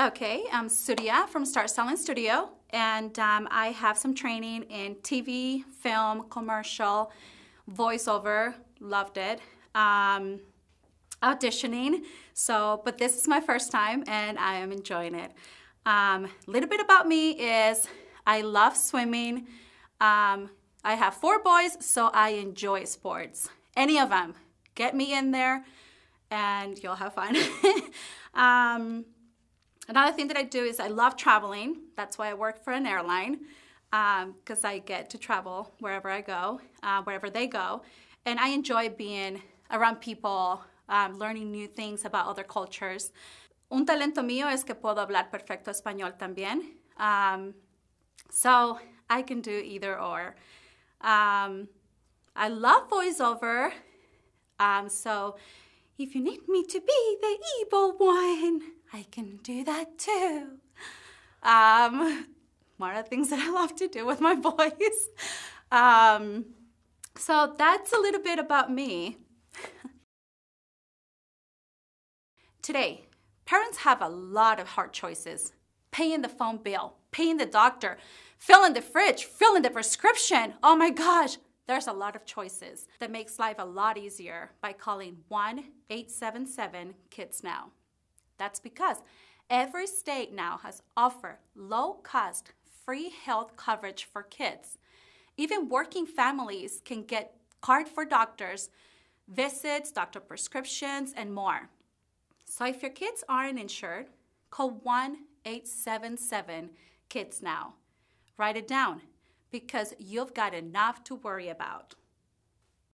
Okay, I'm Surya from Start Selling Studio, and um, I have some training in TV, film, commercial, voiceover. Loved it. Um, auditioning. So, but this is my first time, and I am enjoying it. A um, little bit about me is I love swimming. Um, I have four boys, so I enjoy sports. Any of them. Get me in there, and you'll have fun. Um, Another thing that I do is I love traveling. That's why I work for an airline because um, I get to travel wherever I go, uh, wherever they go. And I enjoy being around people, um, learning new things about other cultures. Un talento mío es que puedo hablar perfecto español también. Um, so I can do either or. Um, I love voiceover. Um, so if you need me to be the evil one, I can do that too. Um, one of the things that I love to do with my voice. Um, so that's a little bit about me. Today, parents have a lot of hard choices. Paying the phone bill, paying the doctor, filling the fridge, filling the prescription. Oh my gosh, there's a lot of choices that makes life a lot easier by calling 1-877-KIDS NOW. That's because every state now has offered low-cost free health coverage for kids. Even working families can get card for doctors, visits, doctor prescriptions, and more. So if your kids aren't insured, call 1-877-KIDS now. Write it down because you've got enough to worry about.